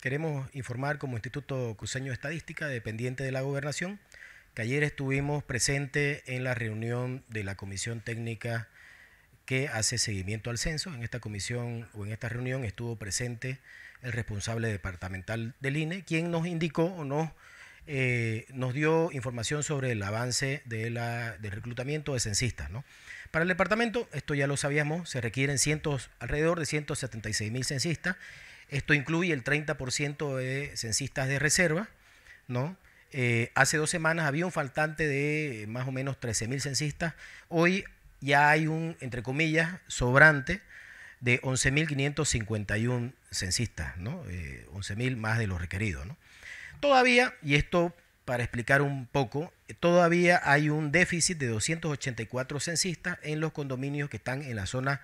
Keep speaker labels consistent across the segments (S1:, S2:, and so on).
S1: Queremos informar como Instituto Cruceño de Estadística, dependiente de la Gobernación, que ayer estuvimos presentes en la reunión de la Comisión Técnica que hace seguimiento al censo. En esta comisión o en esta reunión estuvo presente el responsable departamental del INE, quien nos indicó o nos, eh, nos dio información sobre el avance de la, del reclutamiento de censistas. Para el departamento, esto ya lo sabíamos, se requieren alrededor de 176 mil censistas esto incluye el 30% de censistas de reserva, ¿no? Eh, hace dos semanas había un faltante de más o menos 13.000 censistas. Hoy ya hay un, entre comillas, sobrante de 11.551 censistas, ¿no? 11.000 eh, más de los requeridos. ¿no? Todavía, y esto para explicar un poco, todavía hay un déficit de 284 censistas en los condominios que están en la zona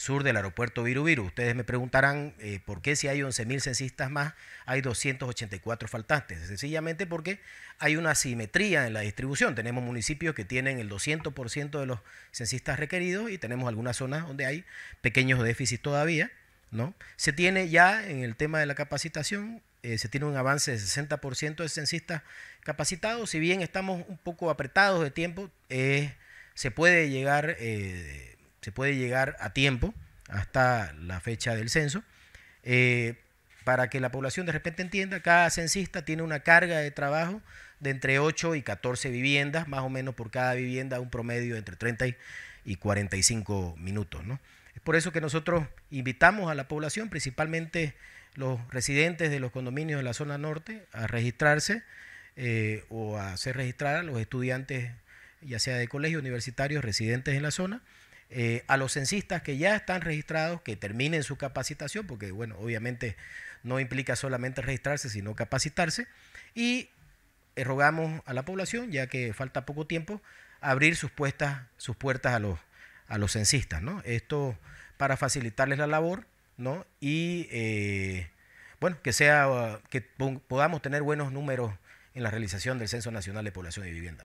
S1: sur del aeropuerto Viru Viru. Ustedes me preguntarán eh, por qué si hay 11.000 censistas más hay 284 faltantes. Sencillamente porque hay una simetría en la distribución. Tenemos municipios que tienen el 200% de los censistas requeridos y tenemos algunas zonas donde hay pequeños déficits todavía. ¿no? Se tiene ya en el tema de la capacitación eh, se tiene un avance de 60% de censistas capacitados. Si bien estamos un poco apretados de tiempo, eh, se puede llegar eh, se puede llegar a tiempo hasta la fecha del censo, eh, para que la población de repente entienda, cada censista tiene una carga de trabajo de entre 8 y 14 viviendas, más o menos por cada vivienda un promedio entre 30 y 45 minutos. ¿no? Es por eso que nosotros invitamos a la población, principalmente los residentes de los condominios de la zona norte, a registrarse eh, o a hacer registrar a los estudiantes, ya sea de colegios universitarios, residentes en la zona, eh, a los censistas que ya están registrados, que terminen su capacitación, porque bueno, obviamente no implica solamente registrarse, sino capacitarse, y eh, rogamos a la población, ya que falta poco tiempo, abrir sus, sus puertas a los, a censistas, ¿no? Esto para facilitarles la labor, ¿no? Y eh, bueno, que sea, que podamos tener buenos números en la realización del Censo Nacional de Población y Vivienda.